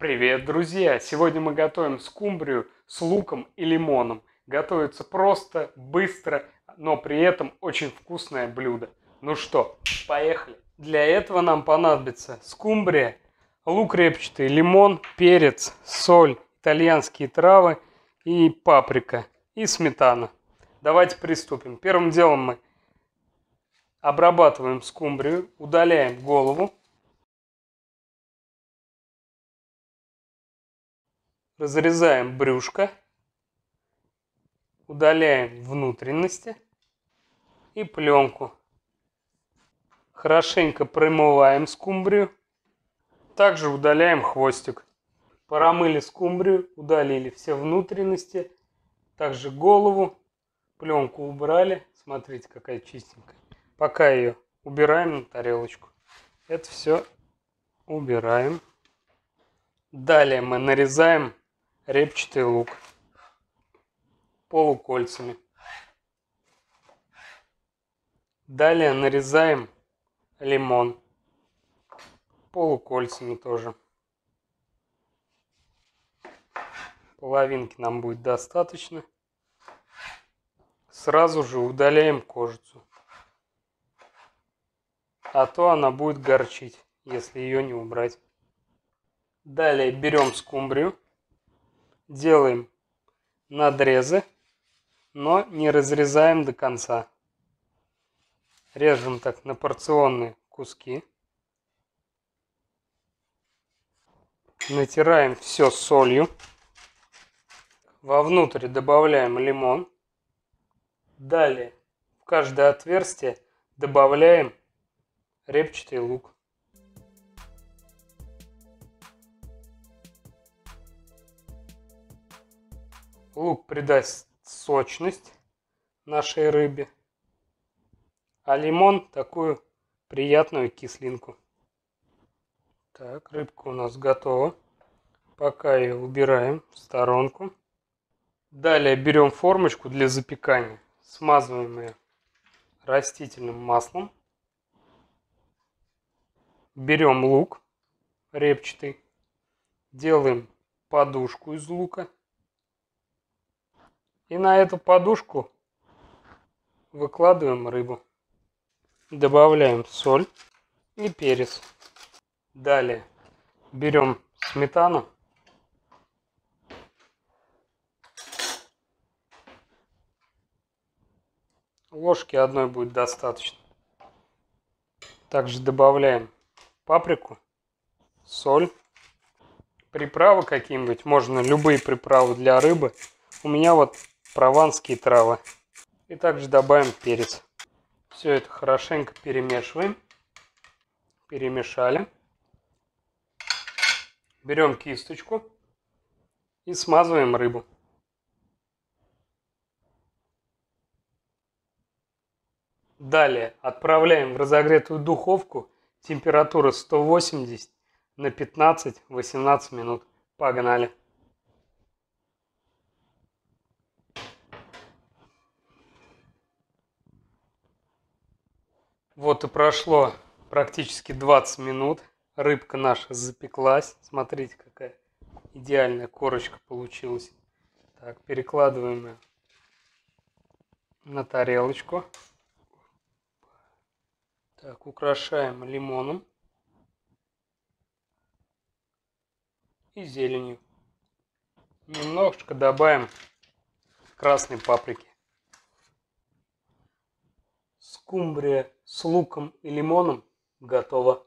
Привет, друзья! Сегодня мы готовим скумбрию с луком и лимоном. Готовится просто, быстро, но при этом очень вкусное блюдо. Ну что, поехали! Для этого нам понадобится скумбрия, лук репчатый, лимон, перец, соль, итальянские травы и паприка, и сметана. Давайте приступим. Первым делом мы обрабатываем скумбрию, удаляем голову, Разрезаем брюшко. Удаляем внутренности и пленку. Хорошенько промываем скумбрию. Также удаляем хвостик. Промыли скумбрию, удалили все внутренности, также голову. Пленку убрали. Смотрите, какая чистенькая. Пока ее убираем на тарелочку. Это все убираем. Далее мы нарезаем репчатый лук полукольцами. Далее нарезаем лимон полукольцами тоже. Половинки нам будет достаточно. Сразу же удаляем кожицу. А то она будет горчить, если ее не убрать. Далее берем скумбрию. Делаем надрезы, но не разрезаем до конца. Режем так на порционные куски. Натираем все солью. Вовнутрь добавляем лимон. Далее в каждое отверстие добавляем репчатый лук. Лук придаст сочность нашей рыбе, а лимон такую приятную кислинку. Так, рыбка у нас готова. Пока ее убираем в сторонку. Далее берем формочку для запекания. Смазываем ее растительным маслом. Берем лук репчатый. Делаем подушку из лука. И на эту подушку выкладываем рыбу. Добавляем соль и перец. Далее берем сметану. Ложки одной будет достаточно. Также добавляем паприку, соль, приправы какие-нибудь. Можно любые приправы для рыбы. У меня вот прованские травы. И также добавим перец. Все это хорошенько перемешиваем. Перемешали. Берем кисточку и смазываем рыбу. Далее отправляем в разогретую духовку температура 180 на 15-18 минут. Погнали! Вот и прошло практически 20 минут. Рыбка наша запеклась. Смотрите, какая идеальная корочка получилась. Так, перекладываем ее на тарелочку. Так, украшаем лимоном и зеленью. Немножечко добавим красной паприки скумбрия с луком и лимоном готова.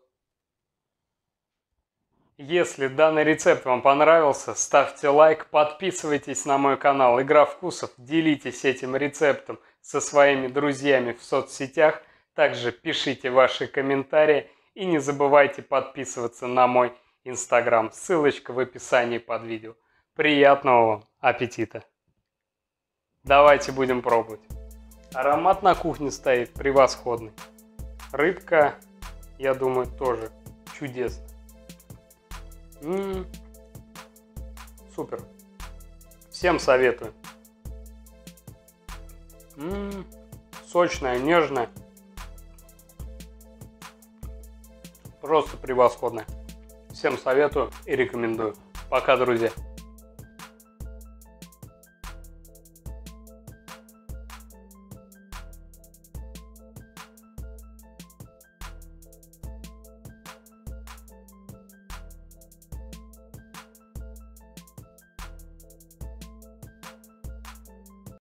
Если данный рецепт вам понравился, ставьте лайк, подписывайтесь на мой канал Игра Вкусов, делитесь этим рецептом со своими друзьями в соцсетях, также пишите ваши комментарии и не забывайте подписываться на мой инстаграм, ссылочка в описании под видео. Приятного вам аппетита! Давайте будем пробовать! Аромат на кухне стоит превосходный. Рыбка, я думаю, тоже чудесно. М-м-м. Супер. Всем советую. М-м-м. Сочная, нежная. Просто превосходная. Всем советую и рекомендую. Пока, друзья.